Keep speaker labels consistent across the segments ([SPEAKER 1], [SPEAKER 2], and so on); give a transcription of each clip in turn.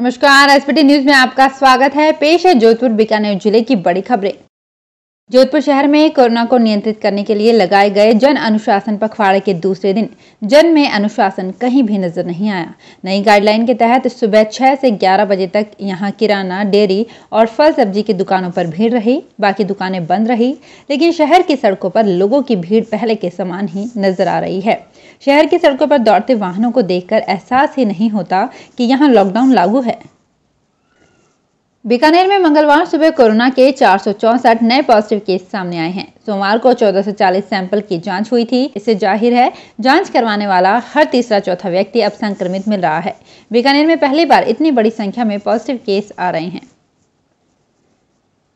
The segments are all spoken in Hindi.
[SPEAKER 1] नमस्कार एसपीटी न्यूज में आपका स्वागत है पेश है जोधपुर बीकानेर जिले की बड़ी खबरें जोधपुर शहर में कोरोना को नियंत्रित करने के लिए लगाए गए जन अनुशासन पखवाड़े के दूसरे दिन जन में अनुशासन कहीं भी नजर नहीं आया नई गाइडलाइन के तहत सुबह 6 से 11 बजे तक यहां किराना डेयरी और फल सब्जी की दुकानों पर भीड़ रही बाकी दुकानें बंद रही लेकिन शहर की सड़कों पर लोगों की भीड़ पहले के समान ही नजर आ रही है शहर की सड़कों पर दौड़ते वाहनों को देखकर एहसास ही नहीं होता कि यहाँ लॉकडाउन लागू है बीकानेर में मंगलवार सुबह कोरोना के चार नए पॉजिटिव केस सामने आए हैं सोमवार को 1440 सैंपल की जांच हुई थी इससे जाहिर है जांच करवाने वाला हर तीसरा चौथा व्यक्ति अब संक्रमित मिल रहा है बीकानेर में पहली बार इतनी बड़ी संख्या में पॉजिटिव केस आ रहे हैं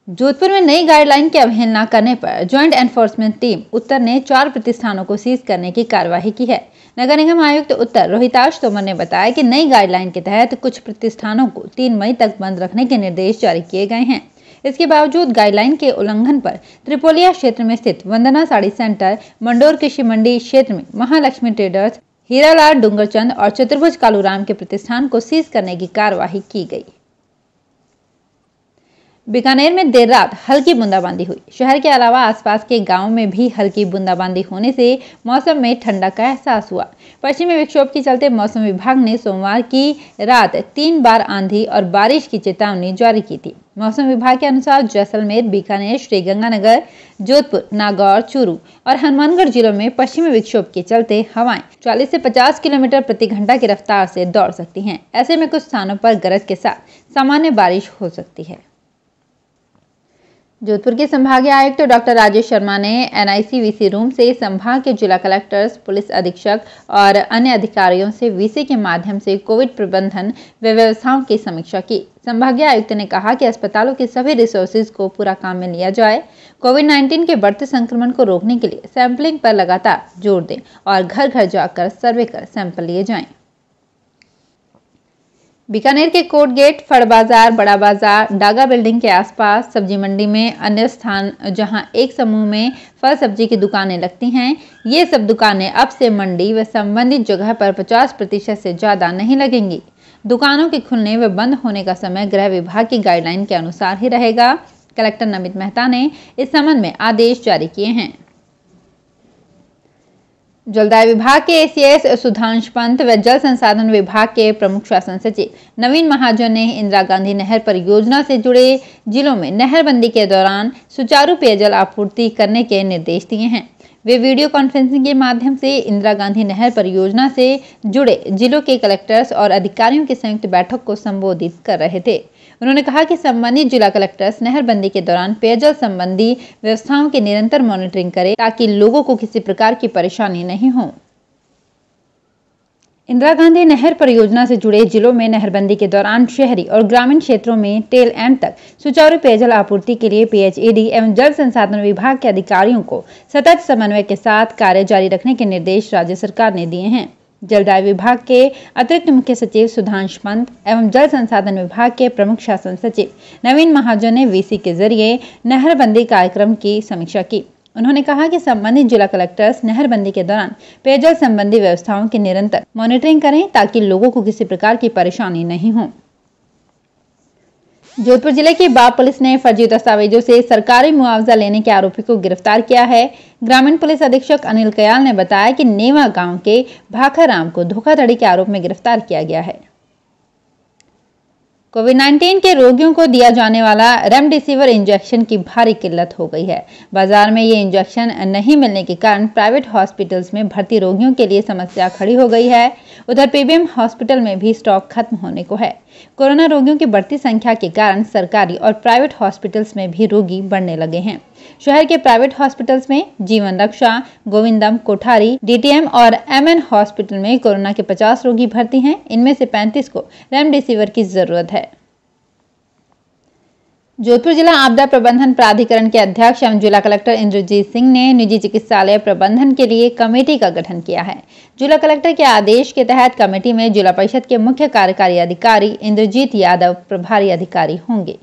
[SPEAKER 1] जोधपुर में नई गाइडलाइन की अवहेलना करने पर ज्वाइंट एनफोर्समेंट टीम उत्तर ने चार प्रतिष्ठानों को सीज करने की कार्यवाही की है नगर निगम आयुक्त उत्तर रोहिताश तोमर ने बताया कि नई गाइडलाइन के तहत कुछ प्रतिष्ठानों को तीन मई तक बंद रखने के निर्देश जारी किए गए हैं इसके बावजूद गाइडलाइन के उल्लंघन पर त्रिपोलिया क्षेत्र में स्थित वंदना साड़ी सेंटर मंडोर कृषि मंडी क्षेत्र में महालक्ष्मी ट्रेडर्स हीरालाल डूंगरचंद और चतुर्भुज कालूराम के प्रतिष्ठान को सीज करने की कार्यवाही की गई बीकानेर में देर रात हल्की बूंदाबांदी हुई शहर के अलावा आसपास के गांव में भी हल्की बूंदाबांदी होने से मौसम में ठंडक का एहसास हुआ पश्चिमी विक्षोभ के चलते मौसम विभाग ने सोमवार की रात तीन बार आंधी और बारिश की चेतावनी जारी की थी मौसम विभाग के अनुसार जैसलमेर बीकानेर श्रीगंगानगर जोधपुर नागौर चूरू और हनुमानगढ़ जिलों में पश्चिमी विक्षोभ के चलते हवाएं 40 से 50 किलोमीटर प्रति घंटा की रफ्तार से दौड़ सकती हैं ऐसे में कुछ स्थानों पर गरज के साथ सामान्य बारिश हो सकती है जोधपुर के संभागीय आयुक्त तो डॉक्टर राजेश शर्मा ने एनआईसीवीसी रूम से संभाग के जिला कलेक्टर्स पुलिस अधीक्षक और अन्य अधिकारियों से वीसी के माध्यम से कोविड प्रबंधन व्यवस्थाओं की समीक्षा की संभागीय आयुक्त ने कहा कि अस्पतालों के सभी रिसोर्सेज को पूरा काम में लिया जाए कोविड 19 के बढ़ते संक्रमण को रोकने के लिए सैंपलिंग पर लगातार जोर दें और घर घर जाकर सर्वे कर सैंपल लिए जाएं बीकानेर के कोट गेट फड़ बाजार बड़ा बाजार डागा बिल्डिंग के आसपास सब्जी मंडी में अन्य स्थान जहां एक समूह में फल सब्जी की दुकानें लगती हैं ये सब दुकानें अब से मंडी व संबंधित जगह पर 50 प्रतिशत से ज़्यादा नहीं लगेंगी दुकानों के खुलने व बंद होने का समय गृह विभाग की गाइडलाइन के अनुसार ही रहेगा कलेक्टर नमित मेहता ने इस संबंध में आदेश जारी किए हैं जलदाय विभाग के एसीएस सुधांश पंत व जल संसाधन विभाग के प्रमुख शासन सचिव नवीन महाजन ने इंदिरा गांधी नहर परियोजना से जुड़े जिलों में नहरबंदी के दौरान सुचारू पेयजल आपूर्ति करने के निर्देश दिए हैं वे वीडियो कॉन्फ्रेंसिंग के माध्यम से इंदिरा गांधी नहर परियोजना से जुड़े जिलों के कलेक्टर्स और अधिकारियों की संयुक्त बैठक को संबोधित कर रहे थे उन्होंने कहा कि संबंधित जिला कलेक्टर्स नहरबंदी के दौरान पेयजल संबंधी व्यवस्थाओं की निरंतर मॉनिटरिंग करें ताकि लोगों को किसी प्रकार की परेशानी नहीं हो इंदिरा गांधी नहर परियोजना से जुड़े जिलों में नहरबंदी के दौरान शहरी और ग्रामीण क्षेत्रों में टेल एंड तक सुचारू पेयजल आपूर्ति के लिए पीएचईडी एवं जल संसाधन विभाग के अधिकारियों को सतत समन्वय के साथ कार्य जारी रखने के निर्देश राज्य सरकार ने दिए हैं जलदाय विभाग के अतिरिक्त मुख्य सचिव सुधांश पंत एवं जल संसाधन विभाग के प्रमुख शासन सचिव नवीन महाजन ने वीसी के जरिए नहरबंदी कार्यक्रम की समीक्षा की उन्होंने कहा कि संबंधित जिला कलेक्टर्स नहरबंदी के दौरान पेयजल संबंधी व्यवस्थाओं की निरंतर मॉनिटरिंग करें ताकि लोगों को किसी प्रकार की परेशानी नहीं हो जोधपुर जिले की बाप पुलिस ने फर्जी दस्तावेजों से सरकारी मुआवजा लेने के आरोपी को गिरफ्तार किया है ग्रामीण पुलिस अधीक्षक अनिल कयाल ने बताया कि नेवा गांव के भाखाराम को धोखाधड़ी के आरोप में गिरफ्तार किया गया है कोविड 19 के रोगियों को दिया जाने वाला रेमडेसिविर इंजेक्शन की भारी किल्लत हो गई है बाजार में ये इंजेक्शन नहीं मिलने के कारण प्राइवेट हॉस्पिटल्स में भर्ती रोगियों के लिए समस्या खड़ी हो गई है उधर पीबीएम हॉस्पिटल में भी स्टॉक खत्म होने को है कोरोना रोगियों की बढ़ती संख्या के कारण सरकारी और प्राइवेट हॉस्पिटल्स में भी रोगी बढ़ने लगे हैं शहर के प्राइवेट हॉस्पिटल्स में जीवन रक्षा गोविंदम कोठारी डीटीएम और एमएन हॉस्पिटल में कोरोना के 50 रोगी भर्ती हैं इनमें से 35 को रेमडेसिविर की जरूरत है जोधपुर जिला आपदा प्रबंधन प्राधिकरण के अध्यक्ष एवं जिला कलेक्टर इंद्रजीत सिंह ने निजी चिकित्सालय प्रबंधन के लिए कमेटी का गठन किया है जिला कलेक्टर के आदेश के तहत कमेटी में जिला परिषद के मुख्य कार्यकारी अधिकारी इंद्रजीत यादव प्रभारी अधिकारी होंगे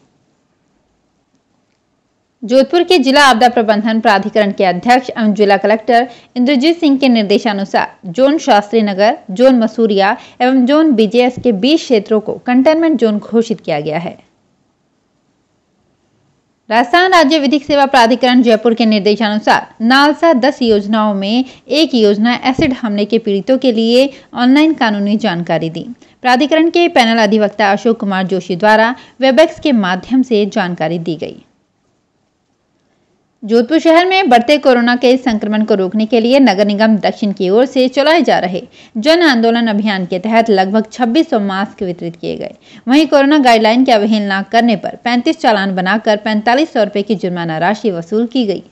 [SPEAKER 1] जोधपुर के जिला आपदा प्रबंधन प्राधिकरण के अध्यक्ष एवं जिला कलेक्टर इंद्रजीत सिंह के निर्देशानुसार जोन शास्त्री नगर जोन मसूरिया एवं जोन बीजेएस के बीस क्षेत्रों को कंटेनमेंट जोन घोषित किया गया है राजस्थान राज्य विधिक सेवा प्राधिकरण जयपुर के निर्देशानुसार नालसा दस योजनाओं में एक योजना एसिड हमले के पीड़ितों के लिए ऑनलाइन कानूनी जानकारी दी प्राधिकरण के पैनल अधिवक्ता अशोक कुमार जोशी द्वारा वेबएक्स के माध्यम से जानकारी दी गई जोधपुर शहर में बढ़ते कोरोना के संक्रमण को रोकने के लिए नगर निगम दक्षिण की ओर से चलाए जा रहे जन आंदोलन अभियान के तहत लगभग 2600 मास्क वितरित किए गए वहीं कोरोना गाइडलाइन की अवहेलना करने पर 35 चालान बनाकर पैंतालीस सौ रुपये की जुर्माना राशि वसूल की गई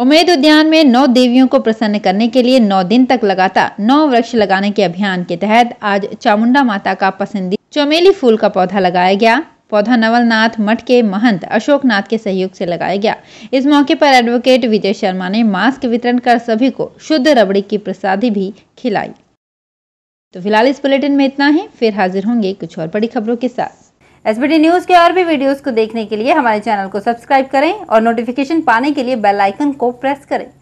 [SPEAKER 1] उमेद उद्यान में नौ देवियों को प्रसन्न करने के लिए नौ दिन तक लगातार नौ वृक्ष लगाने के अभियान के तहत आज चामुंडा माता का पसंदीदा चमेली फूल का पौधा लगाया गया पौधा नवलनाथ मठ के महंत अशोकनाथ के सहयोग से लगाया गया इस मौके पर एडवोकेट विजय शर्मा ने मास्क वितरण कर सभी को शुद्ध रबड़ी की प्रसादी भी खिलाई तो फिलहाल इस बुलेटिन में इतना ही फिर हाजिर होंगे कुछ और बड़ी खबरों के साथ एसबीटी न्यूज के और भी वीडियोस को देखने के लिए हमारे चैनल को सब्सक्राइब करें और नोटिफिकेशन पाने के लिए बेल आइकन को प्रेस करें